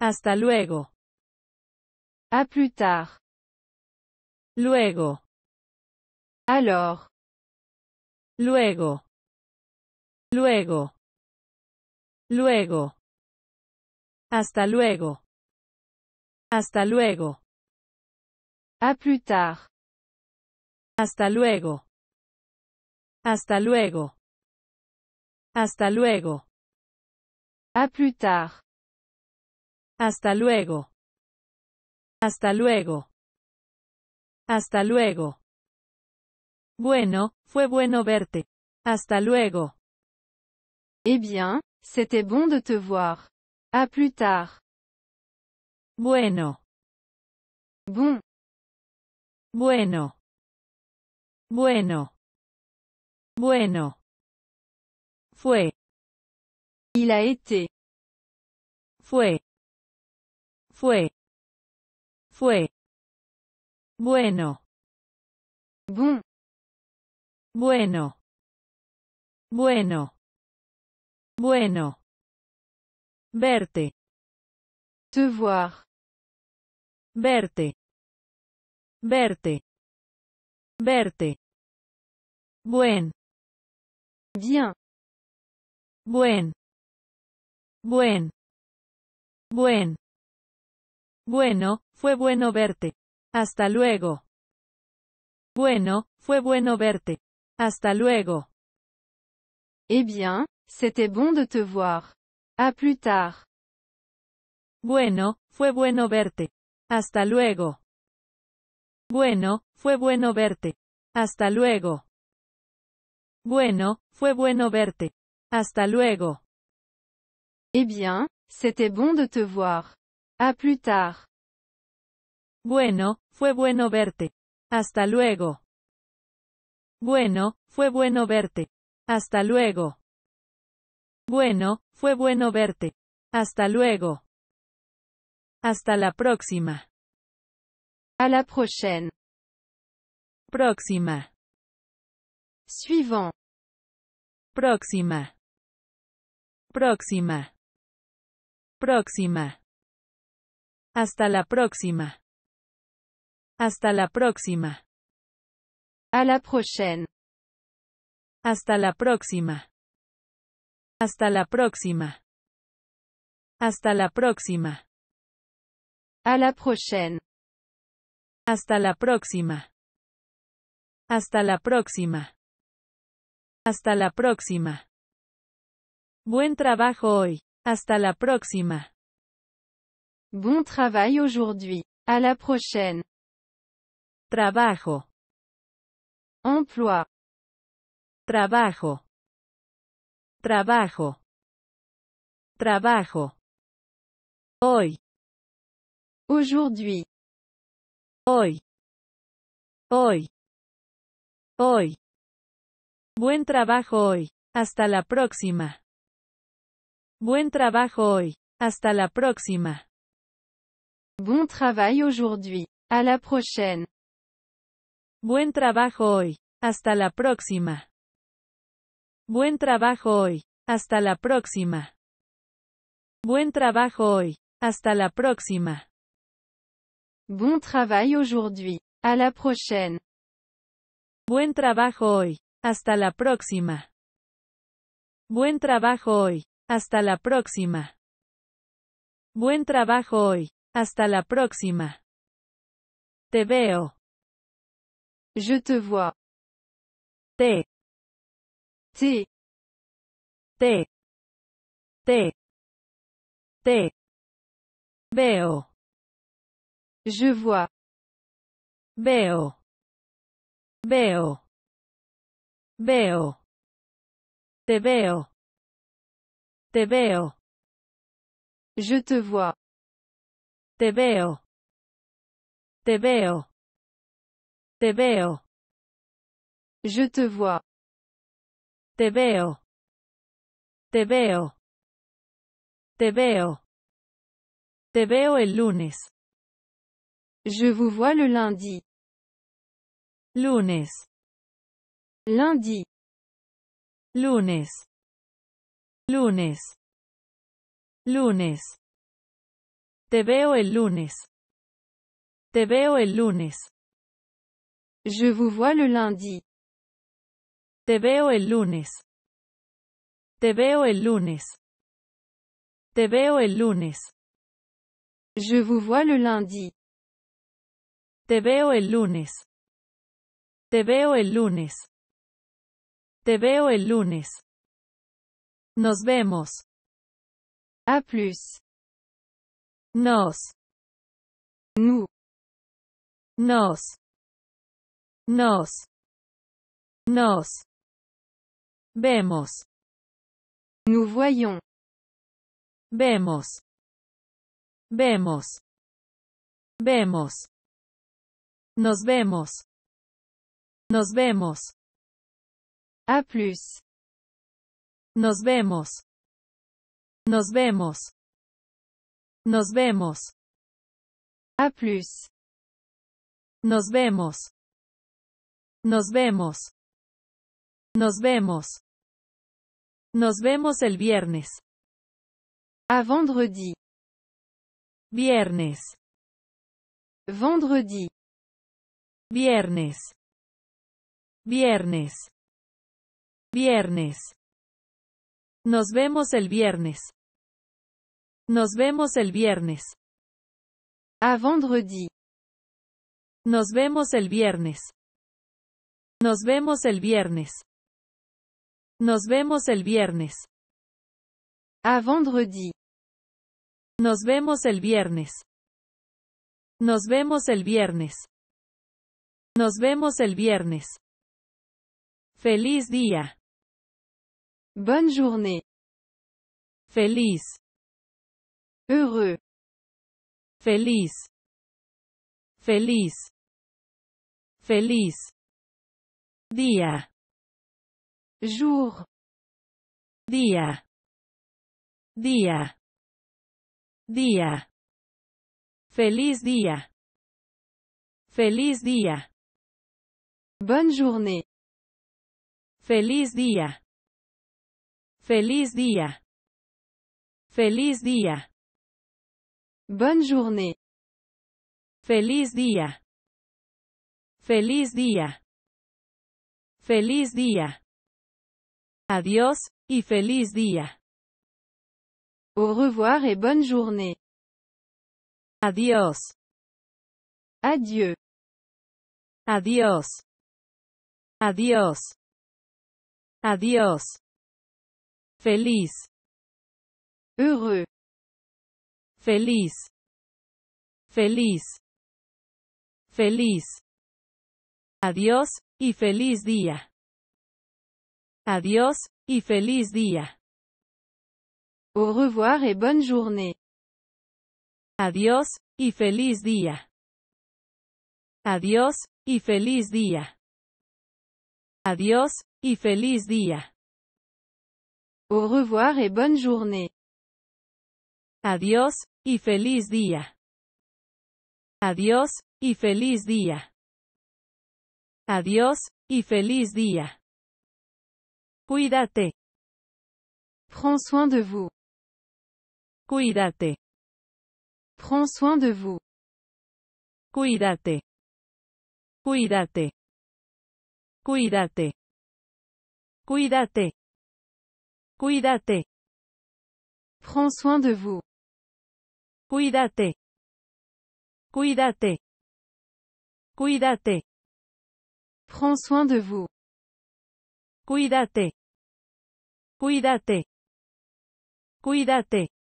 Hasta luego. A plus tard. Luego. Alors. Luego. Luego. Luego. Hasta luego. Hasta luego. A plus tard. Hasta luego. Hasta luego. Hasta luego. A plus tard. Hasta luego. Hasta luego. Hasta luego. Bueno, fue bueno verte. Hasta luego. Eh bien, c'était bon de te voir. A plus tard. Bueno. Bon. Bueno. Bueno. Bueno. Fue. Il a été. Fue. Fue. Fue. Bueno. Bon. Bueno. Bueno. Bueno. Verte. Te voir. Verte. Verte. Verte. Buen. Bien. Buen. Buen. Buen. Bueno, fue bueno verte. Hasta luego. Bueno, fue bueno verte. Hasta luego. Eh bien, c'était bon de te voir. A plus tard. Bueno, fue bueno verte. Hasta luego. Bueno, fue bueno verte. Hasta luego. Bueno, fue bueno verte. Hasta luego. Eh bien, c'était bon de te voir. A plus tard. Bueno, fue bueno verte. Hasta luego. Bueno, fue bueno verte. Hasta luego. Bueno, fue bueno verte. Hasta luego. Hasta la próxima. A la prochaine. Próxima. Suivant. Próxima. Próxima. Próxima. Hasta la próxima. Hasta la próxima. À la prochaine. Hasta la próxima. Hasta la próxima. Hasta la próxima. À la prochaine. Hasta la próxima. Hasta la próxima. Hasta la próxima. Buen trabajo hoy. Hasta la próxima. Bon travail aujourd'hui. À la prochaine. Trabajo. Emploi. Trabajo. Trabajo. Trabajo. Hoy. Aujourd'hui. Hoy. Hoy. Hoy. Buen trabajo hoy. Hasta la próxima. Buen trabajo hoy. Hasta la próxima. Bon travail aujourd'hui. À la prochaine. Buen trabajo hoy. Hasta la próxima. Buen trabajo hoy. Hasta la próxima. Buen trabajo hoy. Hasta la próxima. Bon travail aujourd'hui. À la prochaine. Buen trabajo hoy. Hasta la próxima. Buen trabajo hoy. Hasta la próxima. Buen trabajo hoy. Hasta la próxima. Te veo. Je te vois. Te. Te. Te. Te. Te. Veo. Je vois. Veo. Veo. Veo. Te veo. Te veo. Je te vois. Te veo. Te veo. Te veo. Je te vois. Te veo. Te veo. Te veo. Te veo el lunes. Je vous vois le lundi. Lunes. Lundi. Lunes. Lunes. Lunes. Te veo el lunes. Te veo el lunes. Je vous vois le lundi. Te veo el lunes. Te veo el lunes. Te veo el lunes. Je vous vois le lundi. Te veo el lunes. Te veo el lunes. Te veo el lunes. Nos vemos. A plus nos nous nos nos nos vemos nous voyons vemos vemos vemos nos vemos nos vemos a plus nos vemos nos vemos nos vemos. A plus. Nos vemos. Nos vemos. Nos vemos. Nos vemos el viernes. A vendredi. Viernes. Vendredi. Viernes. Viernes. Viernes. Nos vemos el viernes. Nos vemos el viernes. a vendredi. Nos vemos el viernes. Nos vemos el viernes. Nos vemos el viernes. a vendredi. Nos vemos el viernes. Nos vemos el viernes. Nos vemos el viernes. Feliz día. Bonne journée. Feliz. heureux, feliz, feliz, feliz, día, jour, día, día, día, feliz día, feliz día, bonne journée, feliz día, feliz día, feliz día. Bonne journée. Feliz día. Feliz día. Feliz día. Adiós, y feliz día. Au revoir et bonne journée. Adiós. Adieu. Adiós. Adiós. Adiós. Feliz. Heureux. feliz, feliz, feliz. Adiós, y feliz día. Adiós, y feliz día. Au revoir et bonne journée. Adiós, y feliz día. Adiós, y feliz día. Adiós, y feliz día. Au revoir et bonne journée. Adiós, y feliz día. Adiós, y feliz día. Adiós, y feliz día. Cuidate. Prends soin de vous. Cuidate. Prends soin de vous. Cuidate. Cuidate. Cuidate. Cuidate. Cuídate. Prends soin de vous. Cuidate, cuidate, cuidate. Prends soin de vous. Cuidate, cuidate, cuidate.